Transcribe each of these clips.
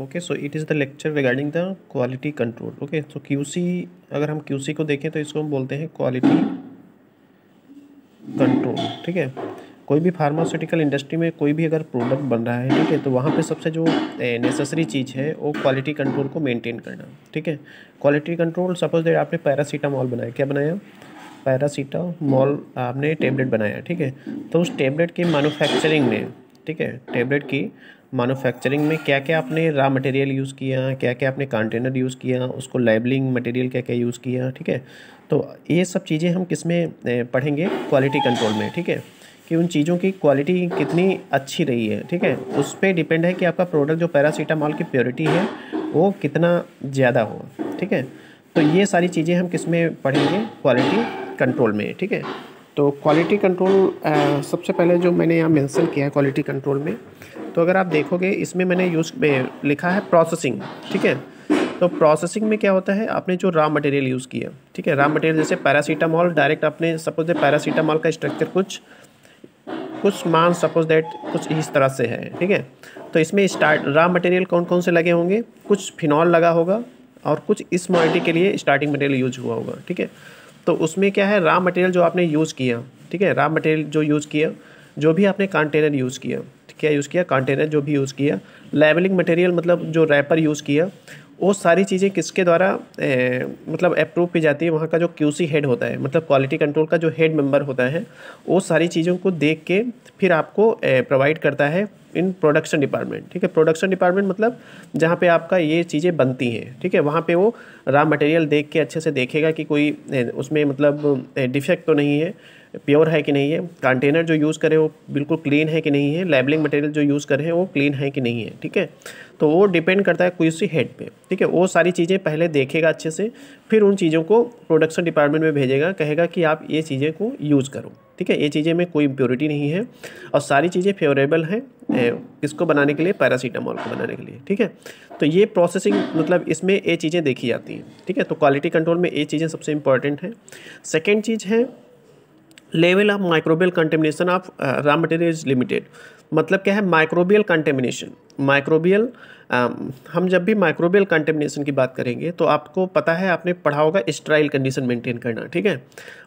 okay so it is the lecture regarding the quality control okay so QC अगर हम QC को देखें तो इसको हम बोलते हैं क्वालिटी कंट्रोल ठीक है कोई भी फार्मास्यूटिकल इंडस्ट्री में कोई भी अगर प्रोडक्ट बन रहा है ठीक है तो वहाँ पे सबसे जो नेसेसरी चीज़ है वो क्वालिटी कंट्रोल को मेंटेन करना ठीक है क्वालिटी कंट्रोल सपोज देट आपने पैरासीटामॉल बनाया क्या बनाया पैरासीटामॉल आपने टेबलेट बनाया ठीक है तो उस टेबलेट की मैनुफैक्चरिंग में ठीक है टेबलेट की मैनुफैक्चरिंग में क्या क्या आपने रॉ मटेरियल यूज़ किया क्या क्या आपने कंटेनर यूज़ किया उसको लेबलिंग मटेरियल क्या क्या यूज़ किया ठीक है तो ये सब चीज़ें हम किस में पढ़ेंगे क्वालिटी कंट्रोल में ठीक है कि उन चीज़ों की क्वालिटी कितनी अच्छी रही है ठीक है उस पर डिपेंड है कि आपका प्रोडक्ट जो पैरासीटामॉल की प्योरिटी है वो कितना ज़्यादा हो ठीक है तो ये सारी चीज़ें हम किस में पढ़ेंगे क्वालिटी कंट्रोल में ठीक है तो क्वालिटी कंट्रोल सबसे पहले जो मैंने यहाँ मेंशन किया है क्वालिटी कंट्रोल में तो अगर आप देखोगे इसमें मैंने यूज़ लिखा है प्रोसेसिंग ठीक है तो प्रोसेसिंग में क्या होता है आपने जो रॉ मटेरियल यूज़ किया ठीक है रॉ मटेरियल जैसे पैरासीटामॉल डायरेक्ट आपने सपोज पैरासीटामॉल का स्ट्रक्चर कुछ कुछ मान सपोज दैट कुछ इस तरह से है ठीक है तो इसमें स्टार्ट रॉ मटेरियल कौन कौन से लगे होंगे कुछ फिनॉल लगा होगा और कुछ इस मॉडिटी के लिए स्टार्टिंग मटेरियल यूज हुआ होगा ठीक है तो उसमें क्या है रॉ मटेरियल जो आपने यूज़ किया ठीक है रॉ मटेरियल जो यूज़ किया जो भी आपने कंटेनर यूज़ किया क्या यूज़ किया कंटेनर जो भी यूज़ किया लेबलिंग मटेरियल मतलब जो रैपर यूज़ किया वो सारी चीज़ें किसके द्वारा ए, मतलब अप्रूव की जाती है वहाँ का जो सी हेड होता है मतलब क्वालिटी कंट्रोल का जो हेड मेंबर होता है वो सारी चीज़ों को देख के फिर आपको प्रोवाइड करता है इन प्रोडक्शन डिपार्टमेंट ठीक है प्रोडक्शन डिपार्टमेंट मतलब जहाँ पे आपका ये चीज़ें बनती हैं ठीक है वहाँ पे वो रॉ मटेरियल देख के अच्छे से देखेगा कि कोई उसमें मतलब डिफेक्ट तो नहीं है प्योर है कि नहीं है कंटेनर जो यूज़ करें वो बिल्कुल क्लीन है कि नहीं है लेबलिंग मटेरियल जो यूज़ करें वो क्लीन है कि नहीं है ठीक है तो वो डिपेंड करता है किसी हेड पे ठीक है वो सारी चीज़ें पहले देखेगा अच्छे से फिर उन चीज़ों को प्रोडक्शन डिपार्टमेंट में भेजेगा कहेगा कि आप ये चीज़ें को यूज़ करो ठीक है ये चीज़ें में कोई इम्प्योरिटी नहीं है और सारी चीज़ें फेवरेबल हैं इसको बनाने के लिए पैरासीटामॉल को बनाने के लिए ठीक है तो ये प्रोसेसिंग मतलब इसमें ये चीज़ें देखी जाती हैं ठीक है तो क्वालिटी कंट्रोल में ये चीज़ें सबसे इंपॉर्टेंट हैं सेकेंड चीज़ है level of microbial contamination of raw material is limited मतलब क्या है माइक्रोबियल कंटेमिनेशन माइक्रोबियल um, हम जब भी माइक्रोबियल कंटेमिनेशन की बात करेंगे तो आपको पता है आपने पढ़ा होगा स्ट्राइल कंडीशन मेंटेन करना ठीक है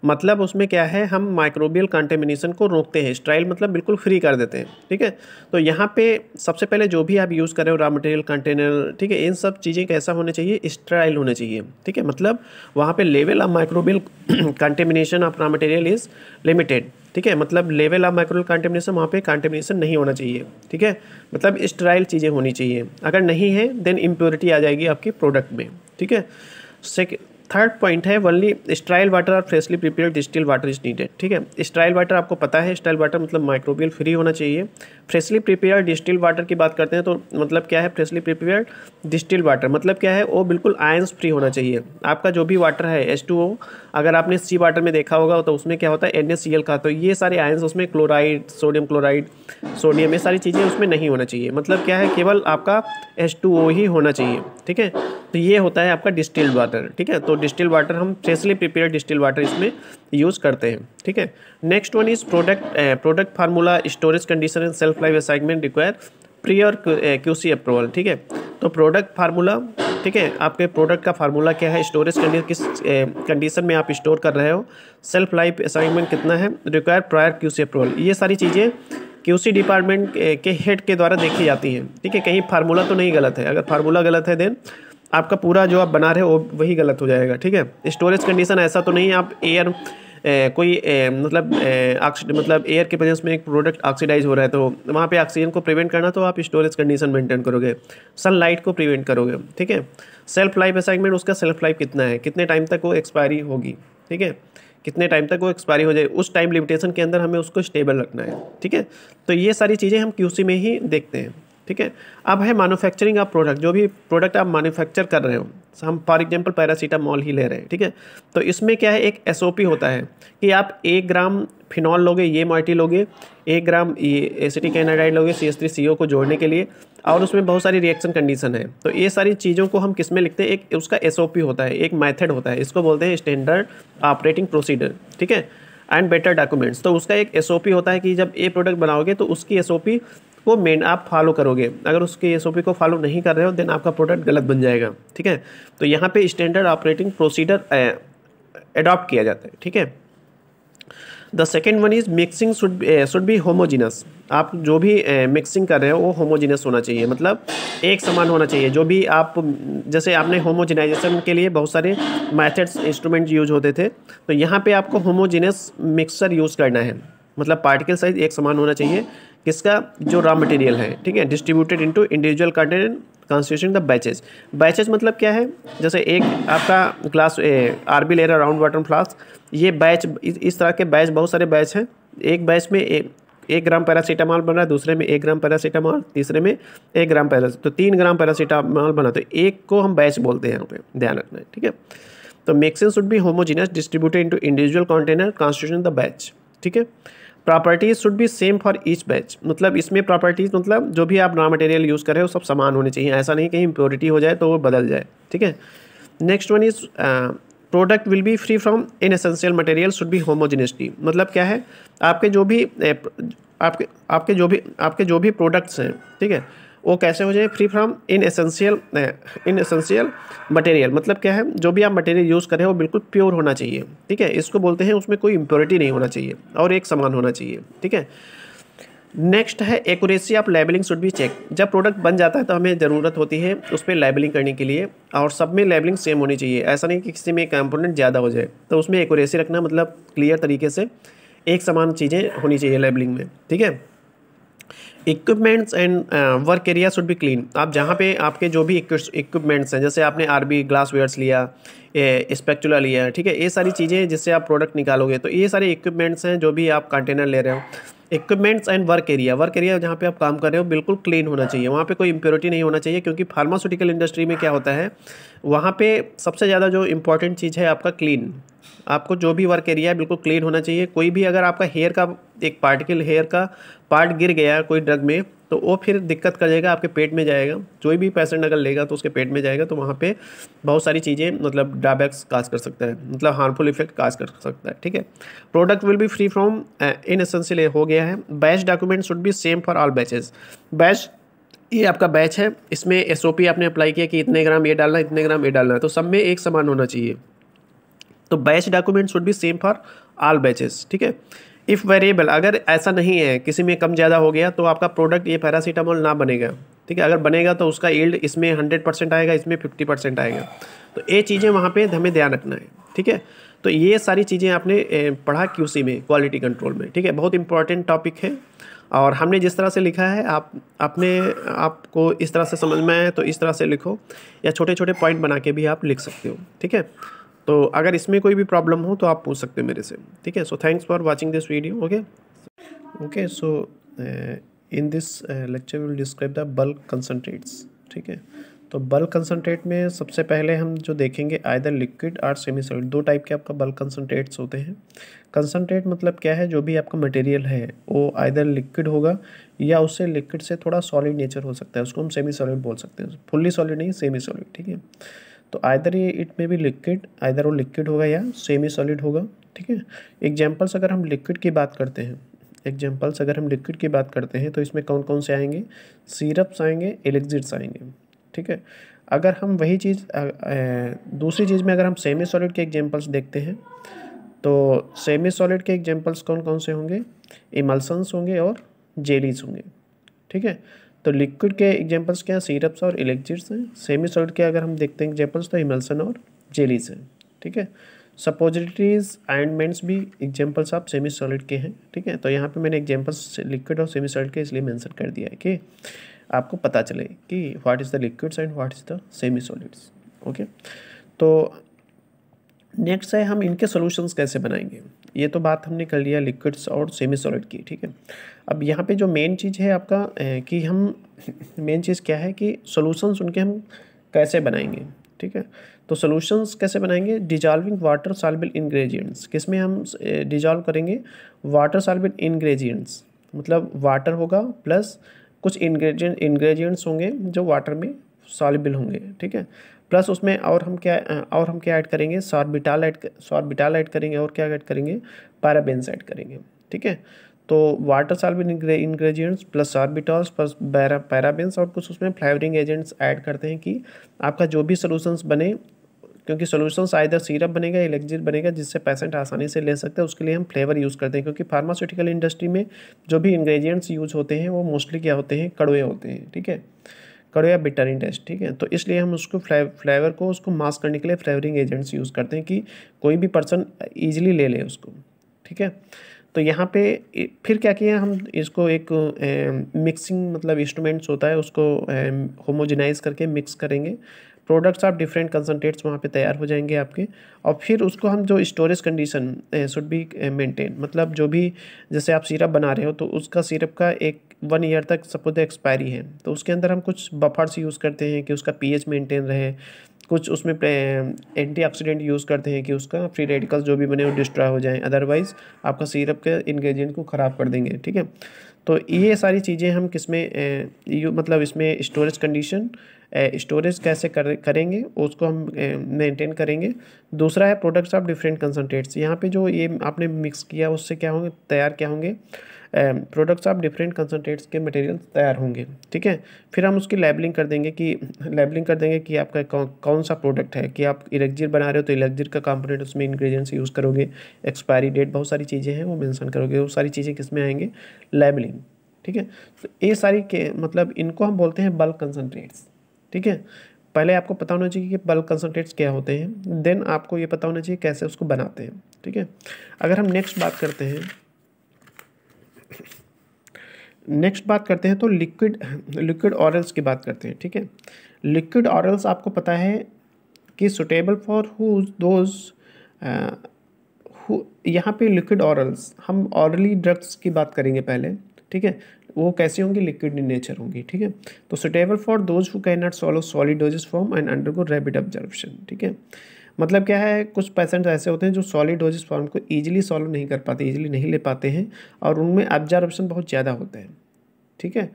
मतलब उसमें क्या है हम माइक्रोबियल कंटेमिनेशन को रोकते हैं स्ट्राइल मतलब बिल्कुल फ्री कर देते हैं ठीक है तो यहाँ पे सबसे पहले जो भी आप यूज़ करें रॉ मटेरियल कंटेनर ठीक है इन सब चीज़ें कैसा होने चाहिए स्ट्राइल होने चाहिए ठीक है मतलब वहाँ पर level of microbial contamination of raw material is limited ठीक है मतलब लेवल ऑफ माइक्रोल कॉन्टेमिनेशन वहाँ पे कॉन्टेमिनेशन नहीं होना चाहिए ठीक है मतलब स्ट्राइल चीज़ें होनी चाहिए अगर नहीं है देन इम्प्योरिटी आ जाएगी आपके प्रोडक्ट में ठीक है सेकेंड थर्ड पॉइंट है वनली स्ट्राइल वाटर और freshly prepared distil water is needed ठीक है स्ट्राइल वाटर आपको पता है स्ट्राइल वाटर मतलब माइक्रोबियल फ्री होना चाहिए फ्रेशली प्रिपेयर्ड डिस्टिल वाटर की बात करते हैं तो मतलब क्या है फ्रेशली प्रिपेयर्ड डिस्टिल वाटर मतलब क्या है वो बिल्कुल आयंस फ्री होना चाहिए आपका जो भी वाटर है एस अगर आपने सी वाटर में देखा होगा तो उसमें क्या होता है एन का तो ये सारे आयंस उसमें क्लोराइड सोडियम क्लोराइड सोडियम ये सारी चीज़ें उसमें नहीं होना चाहिए मतलब क्या है केवल आपका एस ही होना चाहिए ठीक है तो ये होता है आपका डिस्टिल्ड वाटर ठीक है तो डिस्टिल वाटर हम फ्रेशली प्रिपेयर डिस्टिल वाटर इसमें यूज़ करते हैं ठीक है next one is product product formula storage condition and shelf life assignment require prior Q C approval ठीक है तो प्रोडक्ट फार्मूला ठीक है आपके प्रोडक्ट का फार्मूला क्या है स्टोरेज कंडीशन किस कंडीशन में आप स्टोर कर रहे हो सेल्फ लाइफ असाइनमेंट कितना है require prior Q C approval ये सारी चीज़ें क्यूसी डिपार्टमेंट के हेड के द्वारा देखी जाती हैं ठीक है कहीं फार्मूला तो नहीं गलत है अगर फार्मूला गलत है देन आपका पूरा जो आप बना रहे हो वही गलत हो जाएगा ठीक है स्टोरेज कंडीशन ऐसा तो नहीं आप एयर ए, कोई ए, मतलब ऑक्सीड मतलब एयर के प्रेजेंस में एक प्रोडक्ट ऑक्सीडाइज हो रहा है तो वहाँ पे ऑक्सीजन को प्रिवेंट करना तो आप स्टोरेज कंडीशन मेंटेन करोगे सनलाइट को प्रिवेंट करोगे ठीक है सेल्फ लाइफ असाइनमेंट उसका सेल्फ लाइफ कितना है कितने टाइम तक वो एक्सपायरी होगी ठीक है कितने टाइम तक वो एक्सपायरी हो जाए उस टाइम लिमिटेशन के अंदर हमें उसको स्टेबल रखना है ठीक है तो ये सारी चीज़ें हम क्यूसी में ही देखते हैं ठीक है अब है मैनुफैक्चरिंग ऑफ प्रोडक्ट जो भी प्रोडक्ट आप मैनुफैक्चर कर रहे हो हम फॉर एग्जांपल पैरासीटामॉल ही ले रहे हैं ठीक है तो इसमें क्या है एक एसओपी होता है कि आप एक ग्राम फिनॉल लोगे ये मोइटी लोगे एक ग्राम ये एसिटिक एनाडाइड लोगे सी एस थ्री सी ओ को जोड़ने के लिए और उसमें बहुत सारी रिएक्शन कंडीशन है तो ये सारी चीज़ों को हम किस में लिखते हैं एक उसका एस होता है एक मैथड होता है इसको बोलते हैं स्टैंडर्ड ऑपरेटिंग प्रोसीडर ठीक है एंड बेटर डॉक्यूमेंट्स तो उसका एक एस होता है कि जब ये प्रोडक्ट बनाओगे तो उसकी एस वो मेन आप फॉलो करोगे अगर उसके एस को फॉलो नहीं कर रहे हो देन आपका प्रोडक्ट गलत बन जाएगा ठीक है तो यहाँ पे स्टैंडर्ड ऑपरेटिंग प्रोसीडर एडॉप्ट किया जाता है ठीक है the second one is mixing should should be homogenous आप जो भी मिक्सिंग कर रहे हो वो होमोजिनस होना चाहिए मतलब एक समान होना चाहिए जो भी आप जैसे आपने होमोजिनाइजेशन के लिए बहुत सारे मैथड्स इंस्ट्रूमेंट यूज होते थे तो यहाँ पे आपको होमोजिनस मिक्सर यूज़ करना है मतलब पार्टिकल साइज एक समान होना चाहिए किसका जो रॉ मटेरियल है ठीक है distributed into individual content constitution the batches batches मतलब क्या है जैसे एक आपका ग्लास आर बी ले रहा राउंड वाटर फ्लास्क ये बैच इस, तरह के बैच बहुत सारे बैच हैं एक बैच में ए, एक ग्राम पैरासीटामॉल बना दूसरे में एक ग्राम पैरासीटामॉल तीसरे में एक ग्राम पैरास तो तीन ग्राम पैरासीटामॉल बना तो एक को हम बैच बोलते हैं यहाँ पे ध्यान रखना है ठीक है तो mixing should be homogeneous distributed into individual container constitution the batch ठीक है properties should be same for each batch मतलब इसमें प्रॉपर्टीज मतलब जो भी आप रॉ मटेरियल यूज़ करें वो सब समान होने चाहिए ऐसा नहीं कहीं इम्प्योरिटी हो जाए तो वो बदल जाए ठीक है next one is product will be free from inessential material should be homogeneity मतलब क्या है आपके जो भी आपके आपके जो भी आपके जो भी प्रोडक्ट्स हैं ठीक है वो कैसे हो जाए free from inessential inessential material मतलब क्या है जो भी आप मटेरियल यूज़ करें वो बिल्कुल प्योर होना चाहिए ठीक है इसको बोलते हैं उसमें कोई इम्प्योरिटी नहीं होना चाहिए और एक समान होना चाहिए ठीक है नेक्स्ट है accuracy of labelling should be check जब प्रोडक्ट बन जाता है तो हमें ज़रूरत होती है उस पर लेबलिंग करने के लिए और सब में लेबलिंग सेम होनी चाहिए ऐसा नहीं कि किसी में कंपोनेंट ज़्यादा हो जाए तो उसमें एकूरेसी रखना मतलब क्लियर तरीके से एक समान चीज़ें होनी चाहिए लेबलिंग में ठीक है equipments and work area should be clean आप जहाँ पे आपके जो भी इक्विपमेंट्स हैं जैसे आपने आरबी ग्लास वेयर्स लिया स्पेक्चुला लिया ठीक है ये सारी चीज़ें जिससे आप प्रोडक्ट निकालोगे तो ये सारे इक्विपमेंट्स हैं जो भी आप कंटेनर ले रहे हो equipments and work area work area जहाँ पे आप काम कर रहे हो बिल्कुल क्लीन होना चाहिए वहाँ पे कोई इम्प्योरिटी नहीं होना चाहिए क्योंकि फार्मास्यूटिकल इंडस्ट्री में क्या होता है वहाँ पे सबसे ज़्यादा जो इंपॉर्टेंट चीज़ है आपका क्लीन आपको जो भी वर्क एरिया है बिल्कुल क्लीन होना चाहिए कोई भी अगर आपका हेयर का एक पार्टिकल हेयर का पार्ट गिर गया कोई ड्रग में तो वो फिर दिक्कत कर जाएगा आपके पेट में जाएगा कोई भी पेशेंट अगर लेगा तो उसके पेट में जाएगा तो वहाँ पे बहुत सारी चीज़ें मतलब ड्राबैक्स काज कर सकता है मतलब हार्मफुल इफेक्ट काज कर सकता है ठीक है product will be free from inessential हो गया है batch document should be same for all batches batch ये आपका बैच है इसमें एस आपने अप्लाई किया कि इतने ग्राम ये डालना इतने ग्राम ये डालना तो सब में एक समान होना चाहिए तो batch document should be same for all batches ठीक है इफ़ वेरिएबल अगर ऐसा नहीं है किसी में कम ज़्यादा हो गया तो आपका प्रोडक्ट ये पैरासीटामोल ना बनेगा ठीक है अगर बनेगा तो उसका ईल्ड इसमें हंड्रेड परसेंट आएगा इसमें फिफ्टी परसेंट आएगा तो ये चीज़ें वहाँ पे हमें ध्यान रखना है ठीक है तो ये सारी चीज़ें आपने पढ़ा क्यूसी में क्वालिटी कंट्रोल में ठीक है बहुत इंपॉर्टेंट टॉपिक है और हमने जिस तरह से लिखा है आप अपने आपको इस तरह से समझ में आए तो इस तरह से लिखो या छोटे छोटे पॉइंट बना के भी आप लिख सकते हो ठीक है तो अगर इसमें कोई भी प्रॉब्लम हो तो आप पूछ सकते हैं मेरे से ठीक है so thanks for watching this video okay okay so in this lecture will describe the bulk concentrates ठीक है तो बल्क कंसनट्रेट में सबसे पहले हम जो देखेंगे आयदर लिक्विड और सेमी सॉलिड दो टाइप के आपका बल्क कंसनट्रेट्स होते हैं कंसनट्रेट मतलब क्या है जो भी आपका मटेरियल है वो आयदर लिक्विड होगा या उससे लिक्विड से थोड़ा सॉलिड नेचर हो सकता है उसको हम सेमी सॉलिड बोल सकते हैं फुल्ली सॉलिड नहीं सेमी सॉलिड ठीक है तो आयदर ये इट में भी लिक्विड आयदर वो लिक्विड होगा या सेमी सॉलिड होगा ठीक है एग्जाम्पल्स अगर हम लिक्विड की बात करते हैं एग्जाम्पल्स अगर हम लिक्विड की बात करते हैं तो इसमें कौन कौन से आएंगे सीरप्स आएंगे एलेक्जिट्स आएंगे ठीक है अगर हम वही चीज़ दूसरी चीज़ में अगर हम सेमी सॉलिड के एग्जाम्पल्स देखते हैं तो सेमी सॉलिड के एग्जाम्पल्स कौन कौन से होंगे इमल्सन्स होंगे और जेलीज होंगे ठीक है तो लिक्विड के एग्जाम्पल्स क्या सीरप्स और इलेक्जिट्स हैं सेमी सॉलिड के अगर हम देखते हैं एग्जाम्पल्स तो हिमल्सन और जेलीस हैं ठीक है सपोजिटरीज एंड भी एग्जाम्पल्स आप सेमी सॉलिड के हैं ठीक है तो यहाँ पे मैंने एग्जाम्पल्स लिक्विड और सेमी सॉलिड के इसलिए मैंसन कर दिया है कि आपको पता चले कि what is the liquids and what is the semi solids okay तो नेक्स्ट है हम इनके सोल्यूशंस कैसे बनाएंगे ये तो बात हमने कर लिया लिक्विड्स और सेमी सॉलिड की ठीक है अब यहाँ पे जो मेन चीज़ है आपका कि हम मेन चीज़ क्या है कि सोलूशंस उनके हम कैसे बनाएंगे ठीक है तो सोल्यूशंस कैसे बनाएंगे डिजॉल्विंग वाटर साल्बिल इन्ग्रेडियंट्स किस में हम डिजॉल्व करेंगे वाटर साल्बिल इन्ग्रेडियंट्स मतलब वाटर होगा प्लस कुछ इन्ग्रेडियंट इन्ग्रेडियंट्स होंगे जो वाटर में सॉलिबल होंगे ठीक है प्लस उसमें और हम क्या और हम क्या ऐड करेंगे सॉर्बिटाल ऐड सॉर्बिटाल ऐड करेंगे और क्या ऐड करेंगे पैराबेंस ऐड करेंगे ठीक है तो water soluble ingredients plus sorbitols plus parabens और कुछ उसमें फ्लेवरिंग एजेंट्स ऐड करते हैं कि आपका जो भी सोल्यूशंस बने क्योंकि सोल्यूशंस आइदर सीरप बनेगा इलेक्जिर बनेगा जिससे पेशेंट आसानी से ले सकते हैं उसके लिए हम फ्लेवर यूज़ करते हैं क्योंकि फार्मास्यूटिकल इंडस्ट्री में जो भी इंग्रेडिएंट्स यूज होते हैं वो मोस्टली क्या होते हैं कड़वे होते हैं ठीक है करो या बिटारिन टेस्ट ठीक है तो इसलिए हम उसको फ्लेवर को उसको मास्क करने के लिए फ्लेवरिंग एजेंट्स यूज़ करते हैं कि कोई भी पर्सन ईजिली ले ले उसको ठीक है तो यहाँ पे फिर क्या किया हम इसको एक मिक्सिंग मतलब इंस्ट्रूमेंट्स होता है उसको होमोजेनाइज करके मिक्स करेंगे प्रोडक्ट्स आप डिफरेंट कंसनट्रेट्स वहाँ पे तैयार हो जाएंगे आपके और फिर उसको हम जो storage condition should be maintain मतलब जो भी जैसे आप सिरप बना रहे हो तो उसका सिरप का एक वन ईयर तक सपोज एक्सपायरी है तो उसके अंदर हम कुछ बफर्स यूज़ करते हैं कि उसका पीएच मेंटेन रहे कुछ उसमें एंटीऑक्सीडेंट यूज़ करते हैं कि उसका फ्री रेडिकल जो भी बने वो डिस्ट्रॉय हो जाए अदरवाइज़ आपका सीरप के इन्ग्रीडियंट को ख़राब कर देंगे ठीक है तो ये सारी चीज़ें हम किस में यू मतलब इसमें स्टोरेज कंडीशन स्टोरेज कैसे कर करेंगे उसको हम मेंटेन करेंगे दूसरा है प्रोडक्ट्स ऑफ डिफरेंट कंसनट्रेट्स यहाँ पे जो ये आपने मिक्स किया उससे क्या होंगे तैयार क्या होंगे प्रोडक्ट्स ऑफ डिफरेंट कंसनट्रेट्स के मटेरियल तैयार होंगे ठीक है फिर हम उसकी लेबलिंग कर देंगे कि लेबलिंग कर देंगे कि आपका कौन सा प्रोडक्ट है कि आप इलेक्जिर बना रहे हो तो इलेक्जिर का कंपोनेंट उसमें इंग्रेडिएंट्स यूज़ करोगे एक्सपायरी डेट बहुत सारी चीज़ें हैं वो मैंसन करोगे वो सारी चीज़ें किस में आएंगे लेबलिंग ठीक है तो ये सारी के मतलब इनको हम बोलते हैं बल्क कंसनट्रेट्स ठीक है पहले आपको पता होना चाहिए कि बल्क कंसनट्रेट्स क्या होते हैं देन आपको ये पता होना चाहिए कैसे उसको बनाते हैं ठीक है अगर हम नेक्स्ट बात करते हैं नेक्स्ट बात करते हैं तो लिक्विड लिक्विड ऑरल्स की बात करते हैं ठीक है लिक्विड ऑरल्स आपको पता है कि सुटेबल फॉर हु दोज यहाँ पे लिक्विड ऑरल्स हम ऑरली ड्रग्स की बात करेंगे पहले ठीक है वो कैसी होंगी लिक्विड इन नेचर होंगी ठीक है तो suitable for those who can not swallow solid doses form and undergo rapid observation ठीक है मतलब क्या है कुछ पेशेंट्स ऐसे होते हैं जो सॉलिड डोजेस फॉर्म को ईजिली सॉल्व नहीं कर पाते ईजिली नहीं ले पाते हैं और उनमें ऑब्जर्वेशन बहुत ज़्यादा होते हैं ठीक है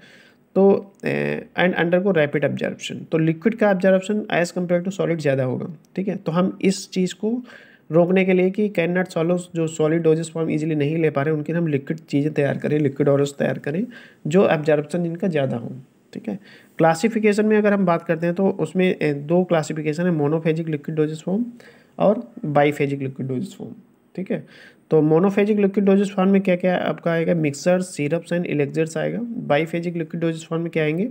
तो एंड अंडर को रैपिड ऑब्जर्वेशन तो लिक्विड का observation as compare to solid ज़्यादा होगा ठीक है तो हम इस चीज़ को रोकने के लिए कि कैन नॉट सॉल्व जो सॉलिड डोजेस फॉर्म इजीली नहीं ले पा रहे उनके लिए हम लिक्विड चीज़ें तैयार करें लिक्विड और तैयार करें जो ऑब्जर्वेशन इनका ज़्यादा हो ठीक है क्लासिफिकेशन में अगर हम बात करते हैं तो उसमें दो क्लासिफिकेशन है मोनोफेजिक लिक्विड डोजेस फॉर्म और बाईफेजिक लिक्विड डोजेस फॉर्म ठीक है तो मोनोफेजिक लिक्विड डोजेस फॉर्म में क्या क्या आपका आएगा मिक्सर सिरप्स एंड इलेक्जर्स आएगा बाईफेजिक लिक्विड डोजेस फॉर्म में क्या आएंगे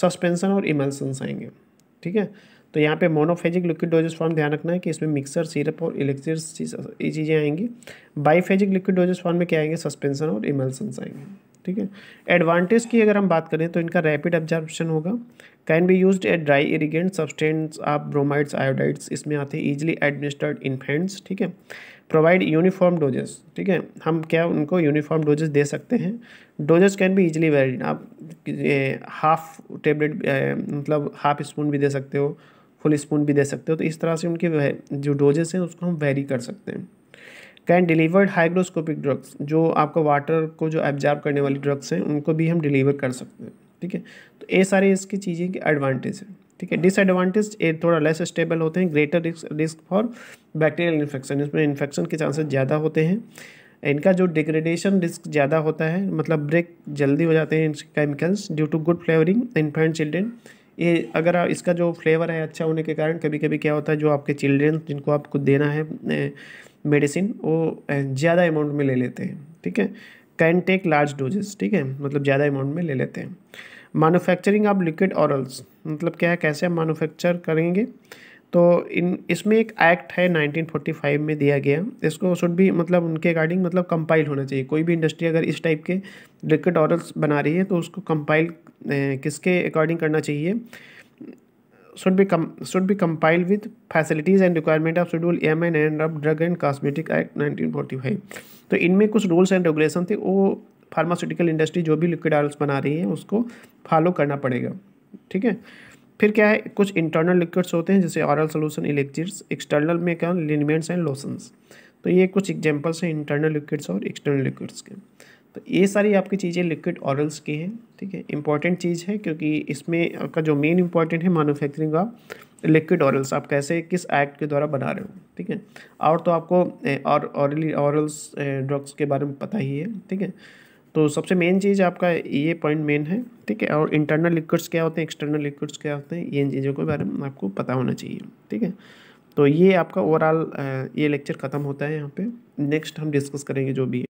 सस्पेंसन और इमल्सन्स आएंगे ठीक है तो यहाँ पे मोनोफेजिक लिक्विड डोजेस फॉर्म ध्यान रखना है कि इसमें मिक्सर सिरप और इलेक्जर्स ये चीज़ें आएंगी बाईफेजिक लिक्विड डोजेस फॉर्म में क्या आएंगे सस्पेंसन और इमल्सन्स आएंगे ठीक है एडवांटेज की अगर हम बात करें तो इनका रैपिड एब्जॉर्प्शन होगा can be use at dry irrigant substance आप ब्रोमाइड्स आयोडाइड्स इसमें आते हैं ईजिली एडमिनिस्टर्ड इन्फेंट्स ठीक है प्रोवाइड यूनिफॉर्म डोजेस ठीक है हम क्या उनको यूनिफॉर्म डोजेस दे सकते हैं डोजेस कैन भी इजिली वेरिड आप हाफ टेबलेट मतलब हाफ स्पून भी दे सकते हो फुल स्पून भी दे सकते हो तो इस तरह से उनके जो डोजेस हैं उसको हम वेरी कर सकते हैं कैन डिलीवर्ड हाइग्रोस्कोपिक ड्रग्स जो आपका वाटर को जो एब्जॉर्ब करने वाली ड्रग्स हैं उनको भी हम डिलीवर कर सकते हैं ठीक है तो ये सारे इसकी चीज़ें के एडवांटेज हैं ठीक है डिसएडवांटेज ये थोड़ा लेस स्टेबल होते हैं greater risk risk for bacterial infection इसमें इन्फेक्शन के चांसेस ज़्यादा होते हैं इनका जो डिग्रेडेशन रिस्क ज़्यादा होता है मतलब ब्रेक जल्दी हो जाते हैं chemicals due to good flavouring infant children ये अगर इसका जो फ्लेवर है अच्छा होने के कारण कभी कभी क्या होता है जो आपके चिल्ड्रेन जिनको आपको देना है मेडिसिन वो ज़्यादा अमाउंट में ले लेते हैं ठीक है कैन टेक लार्ज डोजेस ठीक है मतलब ज़्यादा अमाउंट में ले लेते हैं मैनुफैक्चरिंग ऑफ लिक्विड औरल्स मतलब क्या है कैसे मैनुफैक्चर करेंगे तो इन इसमें एक एक्ट है 1945 में दिया गया इसको शुड भी मतलब उनके अकॉर्डिंग मतलब कंपाइल होना चाहिए कोई भी इंडस्ट्री अगर इस टाइप के लिक्विड ऑरल्स बना रही है तो उसको कंपाइल किसके अकॉर्डिंग करना चाहिए should be come should be compiled with facilities and requirement of schedule M and and of drug and cosmetic act 1945 तो इनमें कुछ रूल्स एंड रेगुलेशन थे वो फार्मास्यूटिकल इंडस्ट्री जो भी लिक्विड आर्ट्स बना रही है उसको फॉलो करना पड़ेगा ठीक है फिर क्या है कुछ इंटरनल लिक्विड्स होते हैं जैसे ऑरल सोलूशन इलेक्ट्रिक्स एक्सटर्नल में क्या लिनमेंट्स एंड लोशंस तो ये कुछ एग्जाम्पल्स हैं इंटरनल लिक्विड्स और एक्सटर्नल लिक्विड्स के तो ये सारी आपकी चीज़ें लिक्विड ऑरल्स की हैं ठीक है इंपॉर्टेंट चीज़ है क्योंकि इसमें आपका जो मेन इंपॉर्टेंट है मैनुफैक्चरिंग का लिक्विड ऑरल्स आप कैसे किस एक्ट के द्वारा बना रहे हो ठीक है और तो आपको और ऑरली ऑरल्स ड्रग्स के बारे में पता ही है ठीक है तो सबसे मेन चीज़ आपका ये पॉइंट मेन है ठीक है और इंटरनल लिक्विड्स क्या होते हैं एक्सटर्नल लिक्विड्स क्या होते हैं ये इन चीज़ों के बारे में आपको पता होना चाहिए ठीक है तो ये आपका ओवरऑल ये लेक्चर ख़त्म होता है यहाँ पे नेक्स्ट हम डिस्कस करेंगे जो भी है